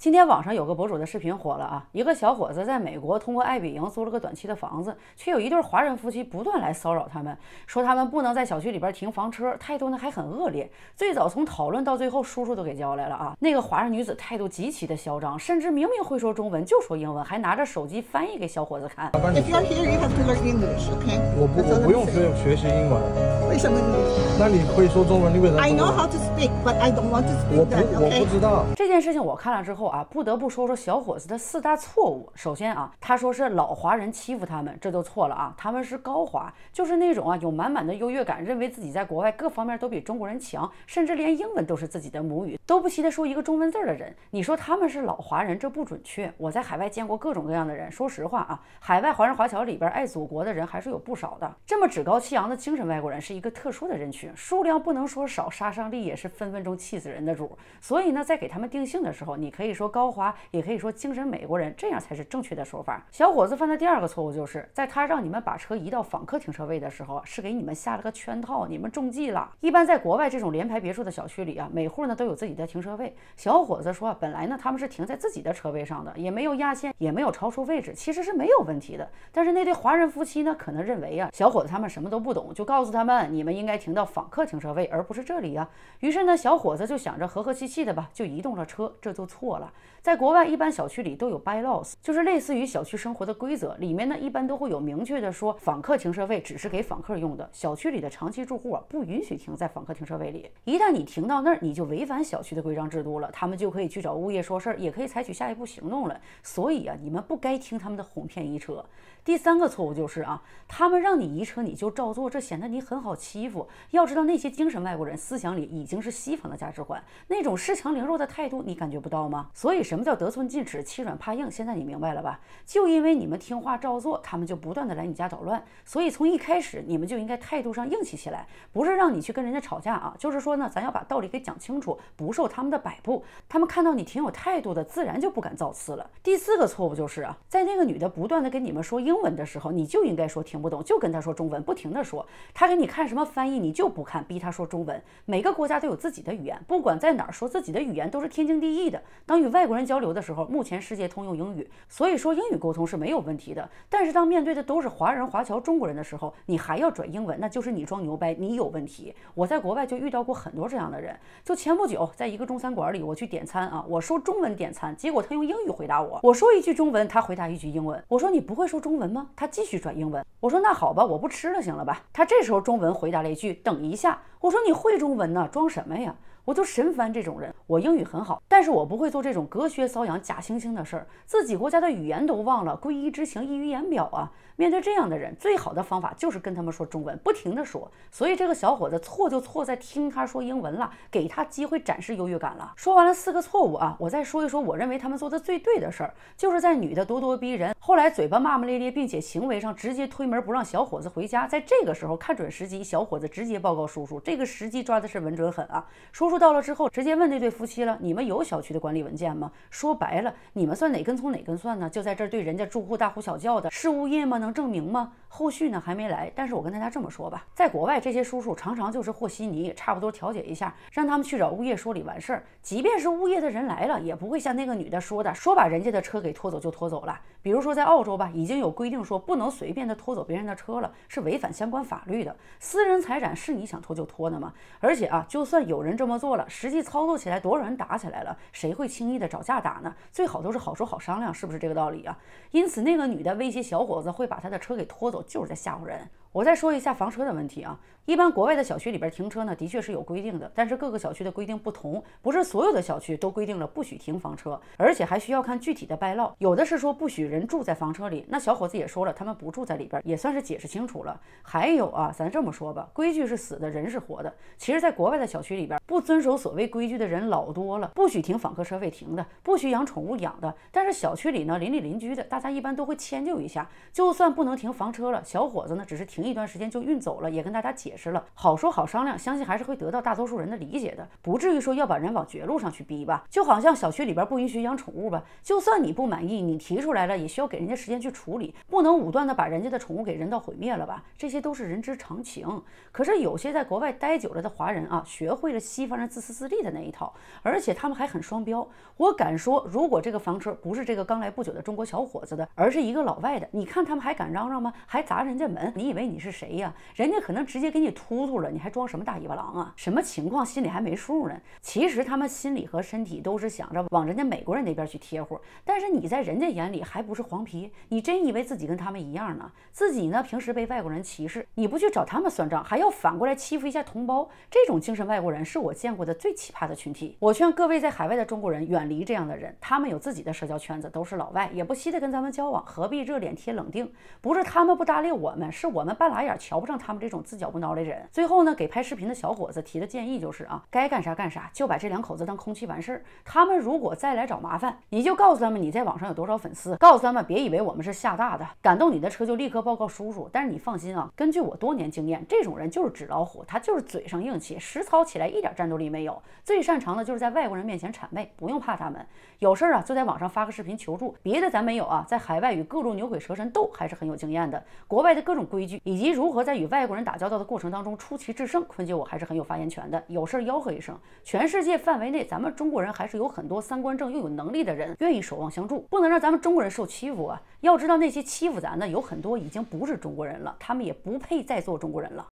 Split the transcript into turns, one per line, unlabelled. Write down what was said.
今天网上有个博主的视频火了啊！一个小伙子在美国通过爱彼迎租了个短期的房子，却有一对华人夫妻不断来骚扰他们，说他们不能在小区里边停房车，态度呢还很恶劣。最早从讨论到最后，叔叔都给叫来了啊！那个华人女子态度极其的嚣张，甚至明明会说中文就说英文，还拿着手机翻译给小伙子看。If you r e here, you have to learn English, okay? 我不不用学学习英文。为什么？那你会说中文，你为什么？I know how to speak, but I don't want to speak. 我不我不知道。这件事情我看了之后。啊，不得不说说小伙子的四大错误。首先啊，他说是老华人欺负他们，这就错了啊。他们是高华，就是那种啊有满满的优越感，认为自己在国外各方面都比中国人强，甚至连英文都是自己的母语，都不稀得说一个中文字的人。你说他们是老华人，这不准确。我在海外见过各种各样的人，说实话啊，海外华人华侨里边爱祖国的人还是有不少的。这么趾高气扬的精神外国人是一个特殊的人群，数量不能说少，杀伤力也是分分钟气死人的主。所以呢，在给他们定性的时候，你可以说。说高华也可以说精神美国人，这样才是正确的说法。小伙子犯的第二个错误就是在他让你们把车移到访客停车位的时候，是给你们下了个圈套，你们中计了。一般在国外这种联排别墅的小区里啊，每户呢都有自己的停车位。小伙子说，本来呢他们是停在自己的车位上的，也没有压线，也没有超出位置，其实是没有问题的。但是那对华人夫妻呢，可能认为啊，小伙子他们什么都不懂，就告诉他们你们应该停到访客停车位，而不是这里啊。于是呢，小伙子就想着和和气气的吧，就移动了车，这就错了。在国外，一般小区里都有 bylaws，就是类似于小区生活的规则。里面呢，一般都会有明确的说，访客停车位只是给访客用的，小区里的长期住户啊，不允许停在访客停车位里。一旦你停到那儿，你就违反小区的规章制度了，他们就可以去找物业说事儿，也可以采取下一步行动了。所以啊，你们不该听他们的哄骗移车。第三个错误就是啊，他们让你移车，你就照做，这显得你很好欺负。要知道，那些精神外国人思想里已经是西方的价值观，那种恃强凌弱的态度，你感觉不到吗？所以什么叫得寸进尺、欺软怕硬？现在你明白了吧？就因为你们听话照做，他们就不断的来你家捣乱。所以从一开始你们就应该态度上硬气起来，不是让你去跟人家吵架啊，就是说呢，咱要把道理给讲清楚，不受他们的摆布。他们看到你挺有态度的，自然就不敢造次了。第四个错误就是啊，在那个女的不断的跟你们说英文的时候，你就应该说听不懂，就跟她说中文，不停的说。她给你看什么翻译，你就不看，逼她说中文。每个国家都有自己的语言，不管在哪儿说自己的语言都是天经地义的。当有外国人交流的时候，目前世界通用英语，所以说英语沟通是没有问题的。但是当面对的都是华人、华侨、中国人的时候，你还要转英文，那就是你装牛掰，你有问题。我在国外就遇到过很多这样的人。就前不久，在一个中餐馆里，我去点餐啊，我说中文点餐，结果他用英语回答我。我说一句中文，他回答一句英文。我说你不会说中文吗？他继续转英文。我说那好吧，我不吃了，行了吧？他这时候中文回答了一句：“等一下。”我说你会中文呢，装什么呀？我就神烦这种人，我英语很好，但是我不会做这种隔靴搔痒、假惺惺的事儿。自己国家的语言都忘了，皈依之情溢于言表啊！面对这样的人，最好的方法就是跟他们说中文，不停的说。所以这个小伙子错就错在听他说英文了，给他机会展示优越感了。说完了四个错误啊，我再说一说我认为他们做的最对的事儿，就是在女的咄咄逼人，后来嘴巴骂骂咧咧，并且行为上直接推门不让小伙子回家。在这个时候看准时机，小伙子直接报告叔叔，这个时机抓的是稳准狠啊，叔。叔到了之后，直接问那对夫妻了：“你们有小区的管理文件吗？”说白了，你们算哪根葱哪根蒜呢？就在这对人家住户大呼小叫的，是物业吗？能证明吗？后续呢还没来，但是我跟大家这么说吧，在国外这些叔叔常常就是和稀泥，差不多调解一下，让他们去找物业说理完事儿。即便是物业的人来了，也不会像那个女的说的，说把人家的车给拖走就拖走了。比如说在澳洲吧，已经有规定说不能随便的拖走别人的车了，是违反相关法律的。私人财产是你想拖就拖的吗？而且啊，就算有人这么。做了，实际操作起来多少人打起来了？谁会轻易的找架打呢？最好都是好说好商量，是不是这个道理啊？因此，那个女的威胁小伙子会把他的车给拖走，就是在吓唬人。我再说一下房车的问题啊，一般国外的小区里边停车呢，的确是有规定的，但是各个小区的规定不同，不是所有的小区都规定了不许停房车，而且还需要看具体的败落。有的是说不许人住在房车里，那小伙子也说了，他们不住在里边，也算是解释清楚了。还有啊，咱这么说吧，规矩是死的，人是活的。其实，在国外的小区里边，不遵守所谓规矩的人老多了，不许停访客车费停的，不许养宠物养的，但是小区里呢，邻里邻居的，大家一般都会迁就一下，就算不能停房车了，小伙子呢，只是停。停一段时间就运走了，也跟大家解释了，好说好商量，相信还是会得到大多数人的理解的，不至于说要把人往绝路上去逼吧。就好像小区里边不允许养宠物吧，就算你不满意，你提出来了，也需要给人家时间去处理，不能武断的把人家的宠物给人道毁灭了吧。这些都是人之常情。可是有些在国外待久了的华人啊，学会了西方人自私自利的那一套，而且他们还很双标。我敢说，如果这个房车不是这个刚来不久的中国小伙子的，而是一个老外的，你看他们还敢嚷嚷吗？还砸人家门？你以为？你是谁呀？人家可能直接给你突突了，你还装什么大尾巴狼啊？什么情况心里还没数呢？其实他们心里和身体都是想着往人家美国人那边去贴合，但是你在人家眼里还不是黄皮？你真以为自己跟他们一样呢？自己呢平时被外国人歧视，你不去找他们算账，还要反过来欺负一下同胞？这种精神外国人是我见过的最奇葩的群体。我劝各位在海外的中国人远离这样的人，他们有自己的社交圈子，都是老外，也不稀得跟咱们交往，何必热脸贴冷腚？不是他们不搭理我们，是我们。半拉眼瞧不上他们这种自搅不挠的人。最后呢，给拍视频的小伙子提的建议就是啊，该干啥干啥，就把这两口子当空气完事儿。他们如果再来找麻烦，你就告诉他们你在网上有多少粉丝，告诉他们别以为我们是吓大的，敢动你的车就立刻报告叔叔。但是你放心啊，根据我多年经验，这种人就是纸老虎，他就是嘴上硬气，实操起来一点战斗力没有。最擅长的就是在外国人面前谄媚，不用怕他们。有事儿啊，就在网上发个视频求助，别的咱没有啊，在海外与各路牛鬼蛇神斗还是很有经验的，国外的各种规矩。以及如何在与外国人打交道的过程当中出奇制胜，坤姐我还是很有发言权的。有事儿吆喝一声，全世界范围内，咱们中国人还是有很多三观正又有能力的人，愿意守望相助，不能让咱们中国人受欺负啊！要知道，那些欺负咱的有很多已经不是中国人了，他们也不配再做中国人了。